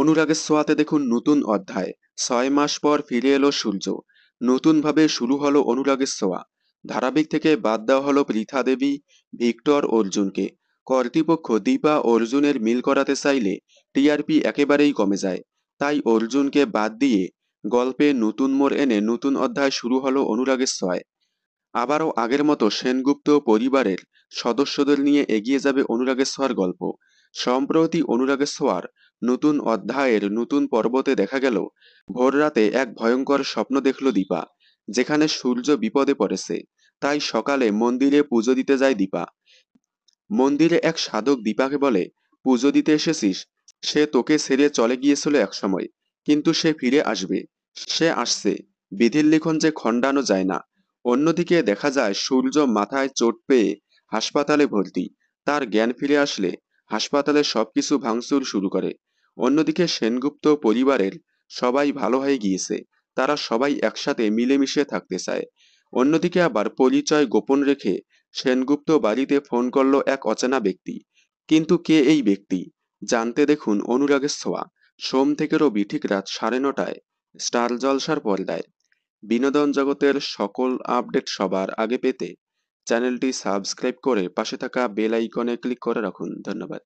অনুরাগের সোয়াতে দেখুন নতুন অধ্যায় ছয় মাস পর ফিরে এলো সূর্য নতুনভাবে শুরু হলো অনুরাগের সোয়া ধারাবিক থেকে বাদ দেওয়া হলো পৃথা দেবী ভিক্টর অর্জুনকে কর্তৃপক্ষ দীপা অর্জুনের মিল করাতে চাইলে টিআরপি একেবারেই কমে যায় তাই অর্জুনকে বাদ দিয়ে গল্পে নতুন মোড় এনে নতুন অধ্যায় শুরু হলো অনুরাগের ছয় আবারও আগের মতো সেনগুপ্ত পরিবারের সদস্যদের নিয়ে এগিয়ে যাবে অনুরাগের সোয়ার গল্প সম্প্রতি অনুরাগের সোয়ার নতুন অধ্যায়ের নতুন পর্বতে দেখা গেল ভোর রাতে এক ভয়ঙ্কর স্বপ্ন দেখল দীপা যেখানে সূর্য বিপদে পড়েছে তাই সকালে মন্দিরে পুজো দিতে যায় দীপা মন্দিরে এক সাধক দীপাকে বলে পুজো দিতে এসেছিস সে তোকে ছেড়ে চলে গিয়েছিল এক সময় কিন্তু সে ফিরে আসবে সে আসছে বিধির লিখন যে খণ্ডানো যায় না অন্যদিকে দেখা যায় সূর্য মাথায় চোট পেয়ে হাসপাতালে ভর্তি তার জ্ঞান ফিরে আসলে হাসপাতালে সবকিছু ভাঙচুর শুরু করে অন্যদিকে সেনগুপ্ত পরিবারের সবাই ভালো হয়ে গিয়েছে তারা সবাই একসাথে মিলেমিশে থাকতে চায় অন্যদিকে আবার পরিচয় গোপন রেখে সেনগুপ্ত বাড়িতে ফোন করলো এক অচেনা ব্যক্তি কিন্তু কে এই ব্যক্তি জানতে দেখুন অনুরাগের ছোঁয়া সোম থেকে রবি ঠিক রাত সাড়ে নটায় স্টার জলসার পর্দায় বিনোদন জগতের সকল আপডেট সবার আগে পেতে চ্যানেলটি সাবস্ক্রাইব করে পাশে থাকা বেল আইকনে ক্লিক করে রাখুন ধন্যবাদ